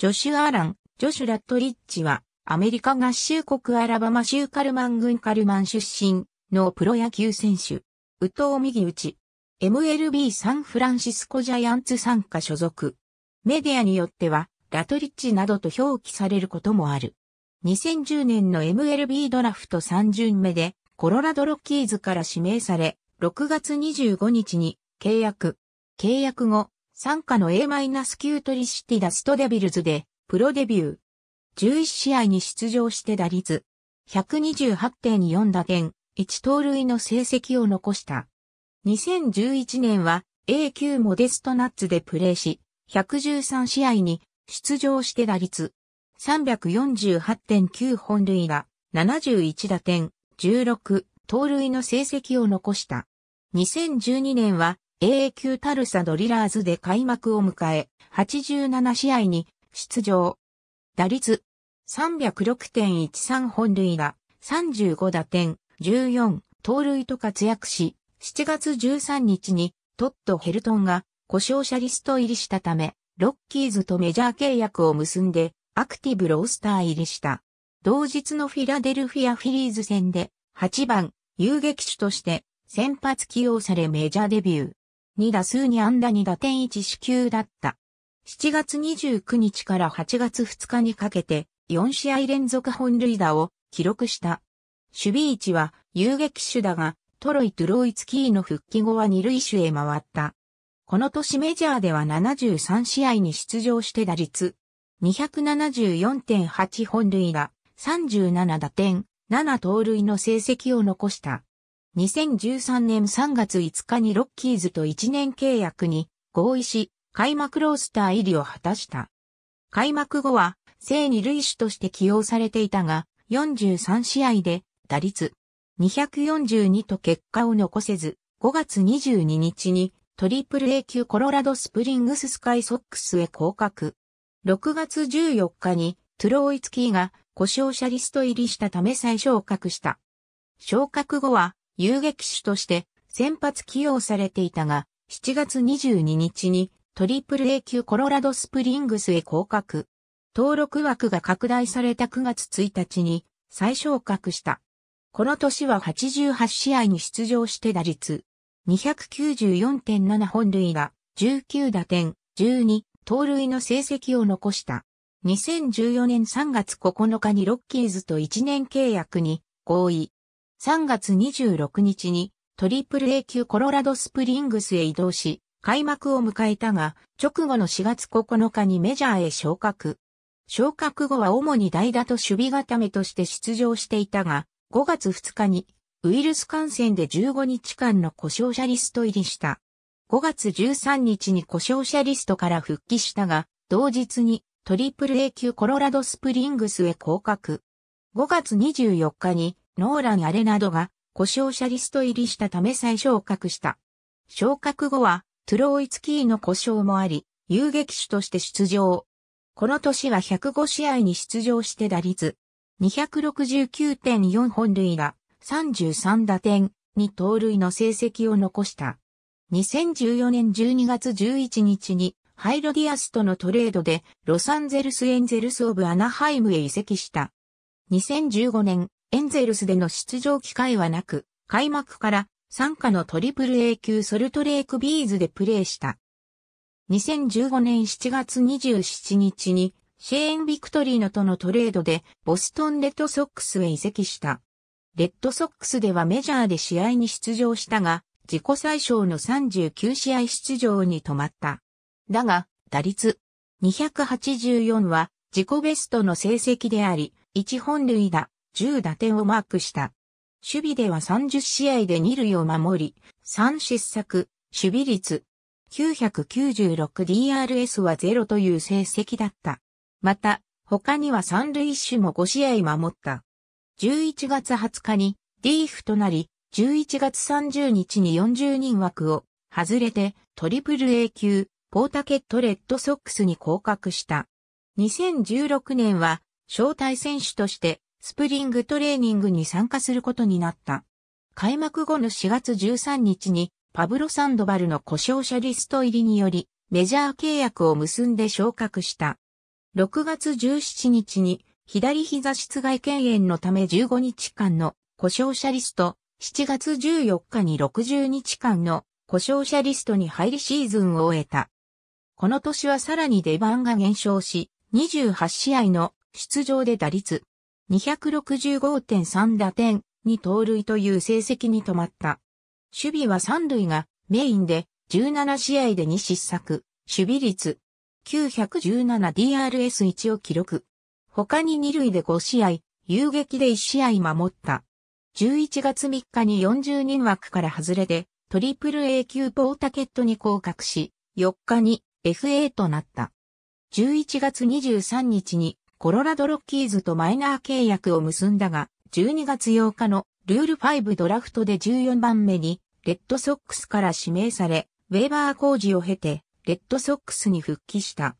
ジョシュア・ラン、ジョシュ・ラットリッチは、アメリカ合衆国アラバマ州カルマン郡カルマン出身のプロ野球選手。宇藤右打ち。MLB サンフランシスコジャイアンツ参加所属。メディアによっては、ラトリッチなどと表記されることもある。2010年の MLB ドラフト3巡目で、コロラドロッキーズから指名され、6月25日に契約。契約後、参加の A-9 トリシティダストデビルズで、プロデビュー。11試合に出場して打率。128.4打点、1盗塁の成績を残した。2011年は A 級モデストナッツでプレーし、113試合に出場して打率348.9本塁打、71打点、16、盗塁の成績を残した。2012年は AA 級タルサドリラーズで開幕を迎え、87試合に出場。打率306.13本塁打、35打点、14盗塁と活躍し、7月13日にトッド・ヘルトンが故障者リスト入りしたため、ロッキーズとメジャー契約を結んで、アクティブロースター入りした。同日のフィラデルフィアフィリーズ戦で、8番、遊撃手として、先発起用されメジャーデビュー。2打数に安打2打点1四球だった。7月29日から8月2日にかけて4試合連続本塁打を記録した。守備位置は遊撃手だが、トロイ・トゥロイツキーの復帰後は二塁手へ回った。この年メジャーでは73試合に出場して打率274.8本塁打、37打点、7盗塁の成績を残した。2013年3月5日にロッキーズと1年契約に合意し、開幕ロースター入りを果たした。開幕後は、正二類手として起用されていたが、43試合で打率242と結果を残せず、5月22日にトリプル A 級コロラドスプリングススカイソックスへ降格。6月14日にトゥロイツキーが故障者リスト入りしたため再昇格した。昇格後は遊撃手として先発起用されていたが、7月22日にトリプル A 級コロラドスプリングスへ降格。登録枠が拡大された9月1日に再昇格した。この年は88試合に出場して打率294.7本塁打、19打点、12盗塁の成績を残した。2014年3月9日にロッキーズと1年契約に合意。3月26日にトリプル A 級コロラドスプリングスへ移動し、開幕を迎えたが、直後の4月9日にメジャーへ昇格。昇格後は主に代打と守備固めとして出場していたが、5月2日にウイルス感染で15日間の故障者リスト入りした。5月13日に故障者リストから復帰したが、同日にトリプル A 級コロラドスプリングスへ降格。5月24日にノーラン・アレなどが故障者リスト入りしたため再昇格した。昇格後は、トゥローイツキーの故障もあり、遊撃手として出場。この年は105試合に出場して打率、269.4本塁打、33打点、に盗塁の成績を残した。2014年12月11日に、ハイロディアスとのトレードで、ロサンゼルスエンゼルスオブアナハイムへ移籍した。2015年、エンゼルスでの出場機会はなく、開幕から参加のトリプル A 級ソルトレイクビーズでプレーした。2015年7月27日にシェーン・ビクトリーノとのトレードでボストン・レッドソックスへ移籍した。レッドソックスではメジャーで試合に出場したが、自己最小の39試合出場に止まった。だが、打率284は自己ベストの成績であり、1本塁打、10打点をマークした。守備では30試合で2塁を守り、3失策、守備率、996DRS は0という成績だった。また、他には三塁手種も5試合守った。11月20日にリーフとなり、11月30日に40人枠を外れてトリプル A 級ポータケットレッドソックスに降格した。2016年は招待選手としてスプリングトレーニングに参加することになった。開幕後の4月13日にパブロ・サンドバルの故障者リスト入りによりメジャー契約を結んで昇格した。6月17日に左膝室外犬炎のため15日間の故障者リスト、7月14日に60日間の故障者リストに入りシーズンを終えた。この年はさらに出番が減少し、28試合の出場で打率265.3打点、に盗塁という成績に止まった。守備は3塁がメインで17試合で2失策、守備率 917DRS1 を記録。他に2塁で5試合、遊撃で1試合守った。11月3日に40人枠から外れて、トリプル A 級ポータケットに降格し、4日に FA となった。11月23日にコロラドロッキーズとマイナー契約を結んだが、12月8日のルール5ドラフトで14番目に、レッドソックスから指名され、ウェーバー工事を経て、レッドソックスに復帰した。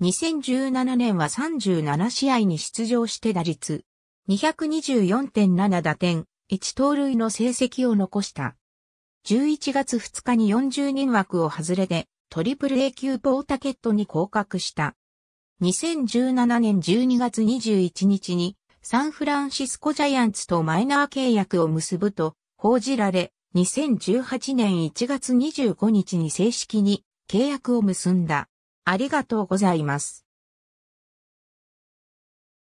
2017年は37試合に出場して打率、224.7打点、1盗塁の成績を残した。11月2日に40人枠を外れて、トリプル A 級ポータケットに降格した。2017年12月21日にサンフランシスコジャイアンツとマイナー契約を結ぶと報じられ、2018年1月25日に正式に契約を結んだ。ありがとうございます。